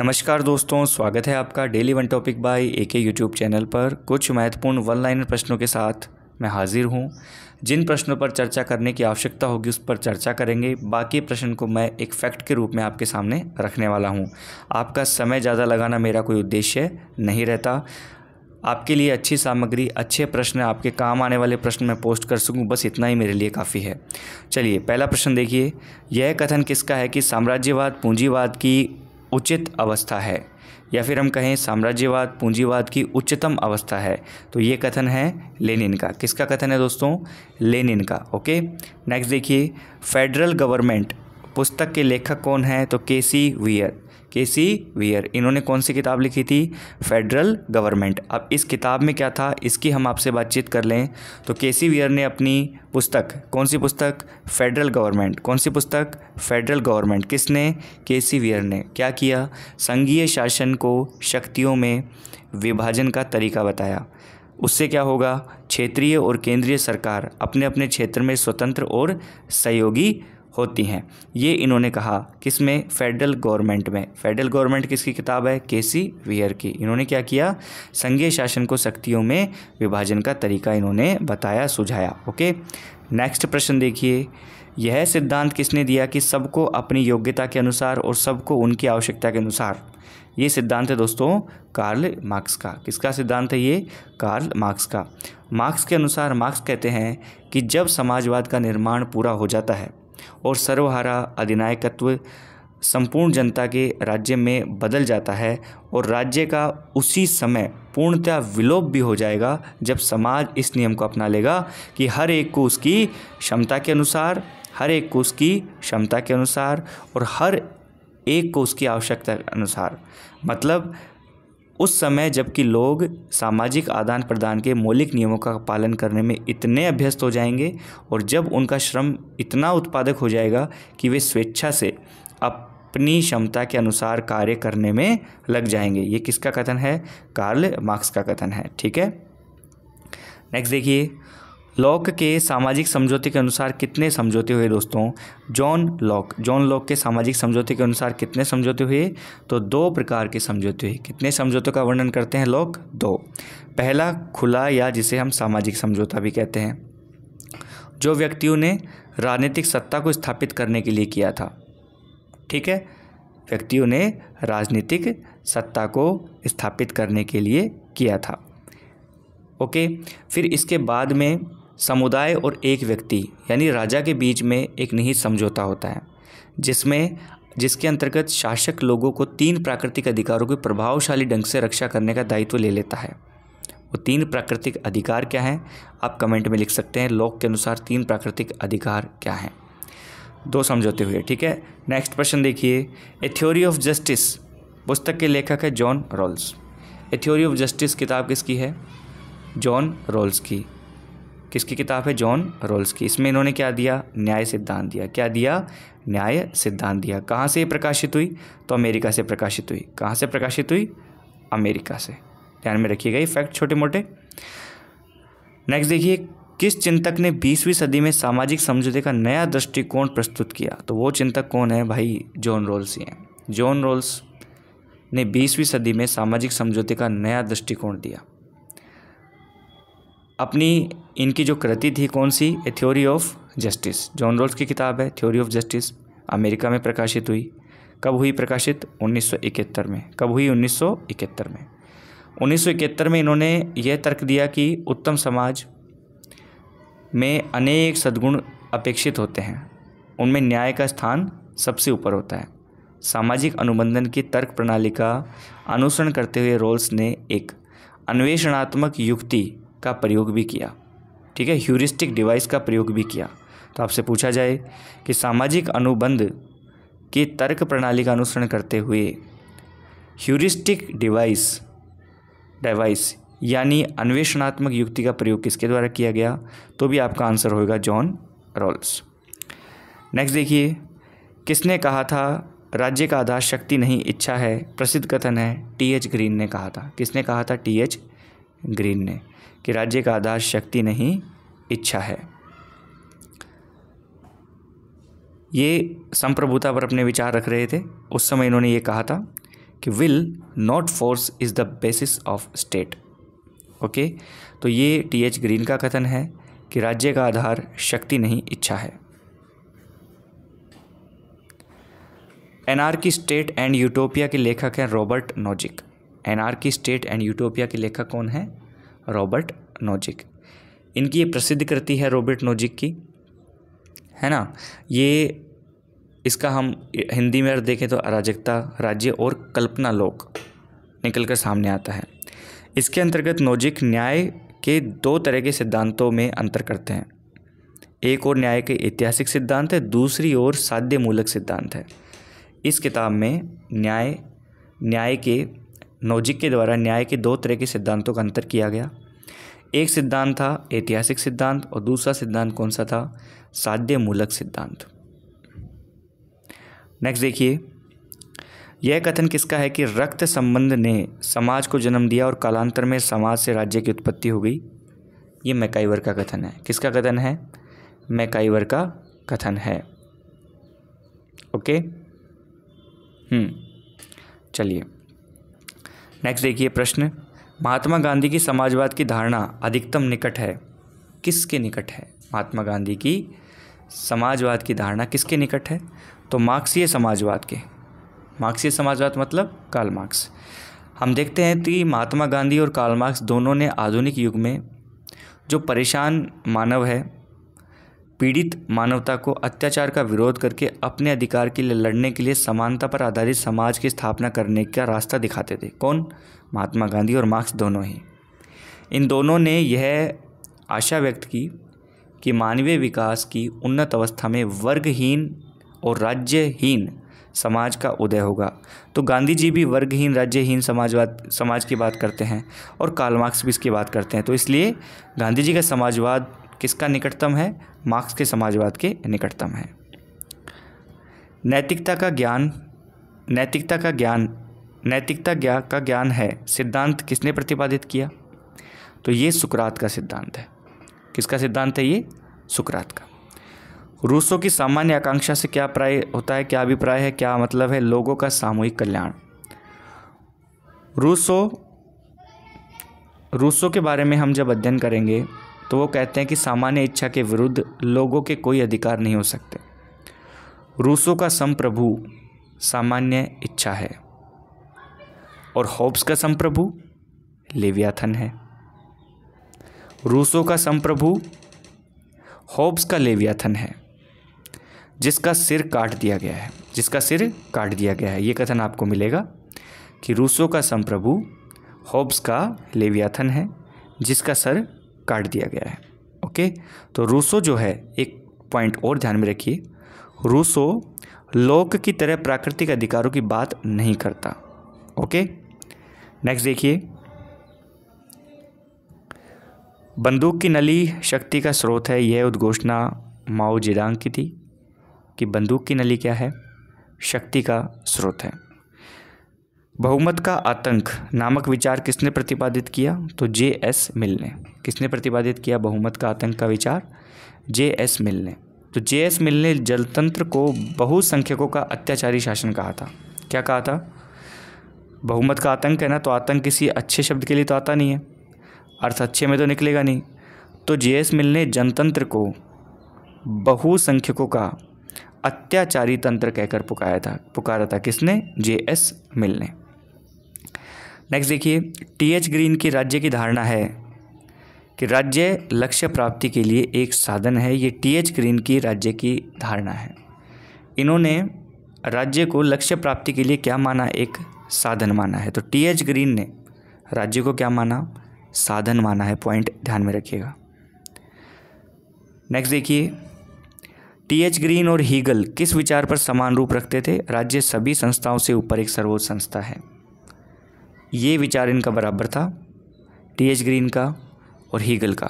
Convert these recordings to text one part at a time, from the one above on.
नमस्कार दोस्तों स्वागत है आपका daily one topic by A K YouTube channel पर कुछ महत्वपूर्ण वन लाइनर प्रश्नों के साथ मैं हाजिर हूं जिन प्रश्नों पर चर्चा करने की आवश्यकता होगी उस पर चर्चा करेंगे बाकी प्रश्न को मैं एक फैक्ट के रूप में आपके सामने रखने वाला हूं आपका समय ज़्यादा लगाना मेरा कोई उद्देश्य नहीं रहता आपके लिए अच्छी सामग्री अच्छे प्रश्न आपके काम आने वाले प्रश्न मैं पोस्ट कर सकूं बस इतना ही मेरे लिए काफ़ी है चलिए पहला प्रश्न देखिए यह कथन किसका है कि साम्राज्यवाद पूंजीवाद की उचित अवस्था है या फिर हम कहें साम्राज्यवाद पूंजीवाद की उच्चतम अवस्था है तो ये कथन है लेनिन का किसका कथन है दोस्तों लेनिन का ओके नेक्स्ट देखिए फेडरल गवर्नमेंट पुस्तक के लेखक कौन है तो के सी वियर के सी वियर इन्होंने कौन सी किताब लिखी थी फेडरल गवर्नमेंट अब इस किताब में क्या था इसकी हम आपसे बातचीत कर लें तो के सी वियर ने अपनी पुस्तक कौन सी पुस्तक फेडरल गवर्नमेंट कौन सी पुस्तक फेडरल गवर्नमेंट किसने के सी वियर ने क्या किया संघीय शासन को शक्तियों में विभाजन का तरीका बताया उससे क्या होगा क्षेत्रीय और केंद्रीय सरकार अपने अपने क्षेत्र में स्वतंत्र और सहयोगी होती हैं ये इन्होंने कहा किसमें फेडरल गवर्नमेंट में फेडरल गवर्नमेंट किसकी किताब है केसी वियर की इन्होंने क्या किया संघीय शासन को शक्तियों में विभाजन का तरीका इन्होंने बताया सुझाया ओके नेक्स्ट प्रश्न देखिए यह सिद्धांत किसने दिया कि सबको अपनी योग्यता के अनुसार और सबको उनकी आवश्यकता के अनुसार ये सिद्धांत है दोस्तों कार्ल मार्क्स का किसका सिद्धांत है ये कार्ल मार्क्स का मार्क्स के अनुसार मार्क्स कहते हैं कि जब समाजवाद का निर्माण पूरा हो जाता है और सर्वहारा अधिनायकत्व संपूर्ण जनता के राज्य में बदल जाता है और राज्य का उसी समय पूर्णतया विलोप भी हो जाएगा जब समाज इस नियम को अपना लेगा कि हर एक को उसकी क्षमता के अनुसार हर एक को उसकी क्षमता के अनुसार और हर एक को उसकी आवश्यकता के अनुसार मतलब उस समय जबकि लोग सामाजिक आदान प्रदान के मौलिक नियमों का पालन करने में इतने अभ्यस्त हो जाएंगे और जब उनका श्रम इतना उत्पादक हो जाएगा कि वे स्वेच्छा से अपनी क्षमता के अनुसार कार्य करने में लग जाएंगे ये किसका कथन है कार्ल मार्क्स का कथन है ठीक है नेक्स्ट देखिए लॉक के सामाजिक समझौते के अनुसार कितने समझौते हुए दोस्तों जॉन लॉक जॉन लॉक के सामाजिक समझौते के अनुसार कितने समझौते हुए तो दो प्रकार के समझौते हुए कितने समझौतों का वर्णन करते हैं लॉक दो पहला खुला या जिसे हम सामाजिक समझौता भी कहते हैं जो व्यक्तियों ने राजनीतिक सत्ता को स्थापित करने के लिए किया था ठीक है व्यक्तियों ने राजनीतिक सत्ता को स्थापित करने के लिए किया था ओके फिर इसके बाद में समुदाय और एक व्यक्ति यानी राजा के बीच में एक निहित समझौता होता है जिसमें जिसके अंतर्गत शासक लोगों को तीन प्राकृतिक अधिकारों की प्रभावशाली ढंग से रक्षा करने का दायित्व ले लेता है वो तीन प्राकृतिक अधिकार क्या हैं आप कमेंट में लिख सकते हैं लोक के अनुसार तीन प्राकृतिक अधिकार क्या हैं दो समझौते हुए ठीक है नेक्स्ट प्रश्न देखिए ए थ्योरी ऑफ जस्टिस पुस्तक के लेखक है John Rawls a theory of justice किताब किसकी है जॉन रोल्स की किसकी किताब है जॉन रोल्स की इसमें इन्होंने क्या दिया न्याय सिद्धांत दिया क्या दिया न्याय सिद्धांत दिया कहाँ से ये प्रकाशित हुई तो अमेरिका से प्रकाशित हुई कहाँ से प्रकाशित हुई अमेरिका से ध्यान में रखिएगा ये फैक्ट छोटे मोटे नेक्स्ट देखिए किस चिंतक ने बीसवीं सदी में सामाजिक समझौते का नया दृष्टिकोण प्रस्तुत किया तो वो चिंतक कौन है भाई जॉन रोल्स ही हैं जॉन रोल्स ने बीसवीं सदी में सामाजिक समझौते का नया दृष्टिकोण दिया अपनी इनकी जो कृति थी कौन सी a theory of justice John Rawls की किताब है थ्योरी ऑफ जस्टिस अमेरिका में प्रकाशित हुई कब हुई प्रकाशित 1971 में कब हुई 1971 में 1971 में इन्होंने यह तर्क दिया कि उत्तम समाज में अनेक सद्गुण अपेक्षित होते हैं उनमें न्याय का स्थान सबसे ऊपर होता है सामाजिक अनुबंधन की तर्क प्रणाली का अनुसरण करते हुए रोल्स ने एक अन्वेषणात्मक युक्ति का प्रयोग भी किया ठीक है ह्यूरिस्टिक डिवाइस का प्रयोग भी किया तो आपसे पूछा जाए कि सामाजिक अनुबंध की तर्क प्रणाली का अनुसरण करते हुए ह्यूरिस्टिक डिवाइस डिवाइस यानी अन्वेषणात्मक युक्ति का प्रयोग किसके द्वारा किया गया तो भी आपका आंसर होगा जॉन रॉल्स नेक्स्ट देखिए किसने कहा था राज्य का आधार शक्ति नहीं इच्छा है प्रसिद्ध कथन है टी एच ग्रीन ने कहा था किसने कहा था टी एच ग्रीन ने कि राज्य का आधार शक्ति नहीं इच्छा है ये संप्रभुता पर अपने विचार रख रहे थे उस समय इन्होंने ये कहा था कि will not force is the basis of state okay तो ये टी एच ग्रीन का कथन है कि राज्य का आधार शक्ति नहीं इच्छा है की स्टेट एंड यूटोपिया के लेखक हैं रॉबर्ट नोजिक की स्टेट एंड यूटोपिया के लेखक कौन हैं रॉबर्ट नोजिक इनकी ये प्रसिद्ध कृति है रॉबर्ट नोजिक की है ना ये इसका हम हिंदी में अगर देखें तो अराजकता राज्य और कल्पना लोक निकल कर सामने आता है इसके अंतर्गत नोजिक न्याय के दो तरह के सिद्धांतों में अंतर करते हैं एक और न्याय के ऐतिहासिक सिद्धांत है दूसरी ओर साध्य मूलक सिद्धांत है इस किताब में न्याय न्याय के नोजिक के द्वारा न्याय के दो तरह के सिद्धांतों का अंतर किया गया एक सिद्धांत था ऐतिहासिक सिद्धांत और दूसरा सिद्धांत कौन सा था साध्य मूलक सिद्धांत नेक्स्ट देखिए यह कथन किसका है कि रक्त संबंध ने समाज को जन्म दिया और कालांतर में समाज से राज्य की उत्पत्ति हो गई ये मैकाइवर का कथन है किसका कथन है मैकाइवर का कथन है ओके हम्म चलिए नेक्स्ट देखिए प्रश्न महात्मा गांधी की समाजवाद की धारणा अधिकतम निकट है किसके निकट है महात्मा गांधी की समाजवाद की धारणा किसके निकट है तो मार्क्सीय समाजवाद के मार्क्सीय समाजवाद मतलब काल मार्क्स हम देखते हैं कि महात्मा गांधी और काल मार्क्स दोनों ने आधुनिक युग में जो परेशान मानव है पीड़ित मानवता को अत्याचार का विरोध करके अपने अधिकार के लिए लड़ने के लिए समानता पर आधारित समाज की स्थापना करने का रास्ता दिखाते थे कौन महात्मा गांधी और मार्क्स दोनों ही इन दोनों ने यह आशा व्यक्त की कि मानवीय विकास की उन्नत अवस्था में वर्गहीन और राज्यहीन समाज का उदय होगा तो गांधी जी भी वर्गहीन राज्यहीन समाजवाद समाज की बात करते हैं और कालमार्क्स भी इसकी बात करते हैं तो इसलिए गांधी जी का समाजवाद किसका निकटतम है मार्क्स के समाजवाद के निकटतम है नैतिकता का ज्ञान नैतिकता का ज्ञान नैतिकता ज्ञा का ज्ञान है सिद्धांत किसने प्रतिपादित किया तो ये सुकरात का सिद्धांत है किसका सिद्धांत है ये सुकरात का रूसों की सामान्य आकांक्षा से क्या प्राय होता है क्या अभिप्राय है क्या मतलब है लोगों का सामूहिक कल्याण रूसो रूसो के बारे में हम जब अध्ययन करेंगे तो वो कहते हैं कि सामान्य इच्छा के विरुद्ध लोगों के कोई अधिकार नहीं हो सकते रूसों का संप्रभु सामान्य इच्छा है और होब्स का संप्रभु लेवियाथन है रूसों का संप्रभु होब्स का लेवियाथन है जिसका सिर काट दिया गया है जिसका सिर काट दिया गया है ये कथन आपको मिलेगा कि रूसों का संप्रभु होब्स का लेवियाथन है जिसका सर काट दिया गया है ओके तो रूसो जो है एक पॉइंट और ध्यान में रखिए रूसो लोक की तरह प्राकृतिक अधिकारों की बात नहीं करता ओके नेक्स्ट देखिए बंदूक की नली शक्ति का स्रोत है यह उद्घोषणा माओ जिडांग की थी कि बंदूक की नली क्या है शक्ति का स्रोत है बहुमत का आतंक नामक विचार किसने प्रतिपादित किया तो जे एस मिल ने किसने प्रतिपादित किया बहुमत का आतंक का विचार जे एस मिल ने तो जे एस मिल ने जलतंत्र को बहुसंख्यकों का अत्याचारी शासन कहा था क्या कहा था बहुमत का आतंक है ना तो आतंक किसी अच्छे शब्द के लिए तो आता नहीं है अर्थ अच्छे में तो निकलेगा नहीं तो जे एस मिल ने जनतंत्र को बहुसंख्यकों का अत्याचारी तंत्र कहकर पुकारा था पुकारा था किसने जे एस मिल ने नेक्स्ट देखिए टी एच ग्रीन की राज्य की धारणा है कि राज्य लक्ष्य प्राप्ति के लिए एक साधन है ये टी एच ग्रीन की राज्य की धारणा है इन्होंने राज्य को लक्ष्य प्राप्ति के लिए क्या माना एक साधन माना है तो टी एच ग्रीन ने राज्य को क्या माना साधन माना है पॉइंट ध्यान में रखिएगा नेक्स्ट देखिए टी एच ग्रीन और हीगल किस विचार पर समान रूप रखते थे राज्य सभी संस्थाओं से ऊपर एक सर्वोच्च संस्था है ये विचार इनका बराबर था टी एच ग्रीन का और हीगल का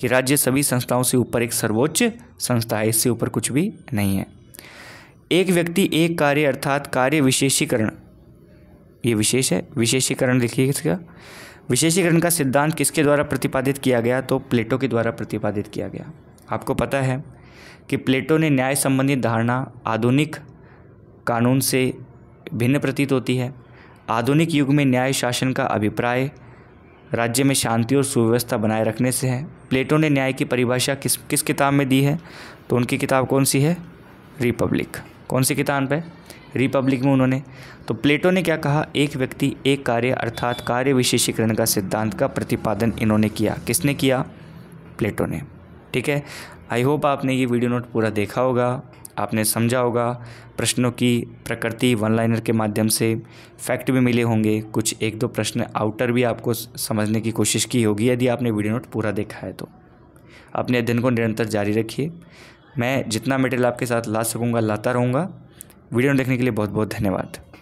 कि राज्य सभी संस्थाओं से ऊपर एक सर्वोच्च संस्था है इससे ऊपर कुछ भी नहीं है एक व्यक्ति एक कार्य अर्थात कार्य विशेषीकरण ये विशेष है विशेषीकरण लिखिए इसका विशेषीकरण का सिद्धांत किसके द्वारा प्रतिपादित किया गया तो प्लेटो के द्वारा प्रतिपादित किया गया आपको पता है कि प्लेटो ने न्याय संबंधी धारणा आधुनिक कानून से भिन्न प्रतीत होती है आधुनिक युग में न्याय शासन का अभिप्राय राज्य में शांति और सुव्यवस्था बनाए रखने से है प्लेटो ने न्याय की परिभाषा किस किस किताब में दी है तो उनकी किताब कौन सी है रिपब्लिक कौन सी किताब है रिपब्लिक में उन्होंने तो प्लेटो ने क्या कहा एक व्यक्ति एक कार्य अर्थात कार्य विशेषीकरण का सिद्धांत का प्रतिपादन इन्होंने किया किसने किया प्लेटो ने ठीक है आई होप आपने ये वीडियो नोट पूरा देखा होगा आपने समझा होगा प्रश्नों की प्रकृति वन लाइनर के माध्यम से फैक्ट भी मिले होंगे कुछ एक दो प्रश्न आउटर भी आपको समझने की कोशिश की होगी यदि आपने वीडियो नोट पूरा देखा है तो अपने अध्ययन को निरंतर जारी रखिए मैं जितना मटेरियल आपके साथ ला सकूँगा लाता रहूँगा वीडियो देखने के लिए बहुत बहुत धन्यवाद